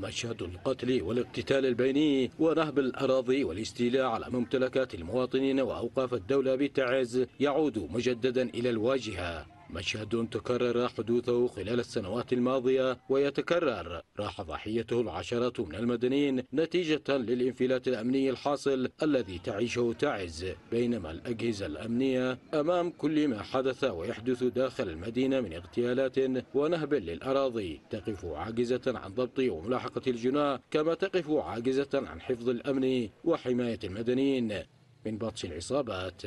مشهد القتل والاقتتال البيني ونهب الأراضي والاستيلاء على ممتلكات المواطنين وأوقاف الدولة بتعز يعود مجددا إلى الواجهة مشهد تكرر حدوثه خلال السنوات الماضية ويتكرر راح ضحيته العشرات من المدنيين نتيجة للانفلات الأمني الحاصل الذي تعيشه تعز بينما الأجهزة الأمنية أمام كل ما حدث ويحدث داخل المدينة من اغتيالات ونهب للأراضي تقف عاجزة عن ضبط وملاحقة الجناة كما تقف عاجزة عن حفظ الأمن وحماية المدنيين من بطش العصابات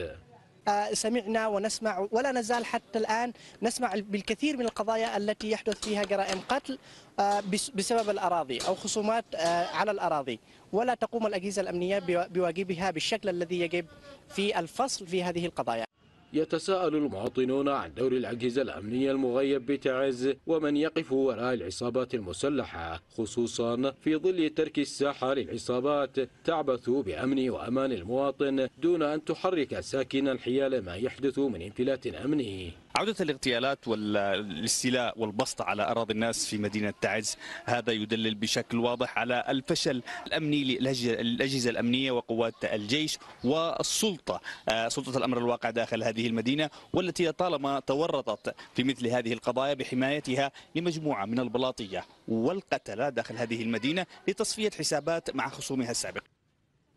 سمعنا ونسمع ولا نزال حتى الآن نسمع بالكثير من القضايا التي يحدث فيها جرائم قتل آه، بسبب الأراضي أو خصومات آه، على الأراضي ولا تقوم الأجهزة الأمنية بواجبها بالشكل الذي يجب في الفصل في هذه القضايا يتساءل المواطنون عن دور الأجهزة الأمنية المغيب بتعز ومن يقف وراء العصابات المسلحة خصوصا في ظل ترك الساحة للعصابات تعبث بأمن وأمان المواطن دون أن تحرك ساكنا حيال ما يحدث من انفلات أمني عودة الاغتيالات والاستيلاء والبسط على أراضي الناس في مدينة تعز هذا يدلل بشكل واضح على الفشل الأمني للأجهزة الأمنية وقوات الجيش والسلطة آه، سلطة الأمر الواقع داخل هذه هذه المدينة والتي طالما تورطت في مثل هذه القضايا بحمايتها لمجموعة من البلاطية والقتلة داخل هذه المدينة لتصفية حسابات مع خصومها السابق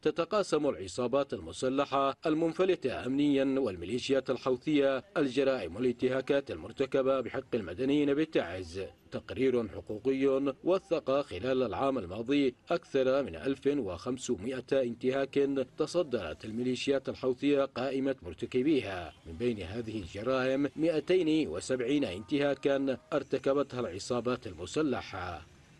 تتقاسم العصابات المسلحة المنفلتة أمنيا والميليشيات الحوثية الجرائم والانتهاكات المرتكبة بحق المدنيين بالتعز تقرير حقوقي وثق خلال العام الماضي أكثر من 1500 انتهاك تصدرت الميليشيات الحوثية قائمة مرتكبيها من بين هذه الجرائم 270 انتهاكا ارتكبتها العصابات المسلحة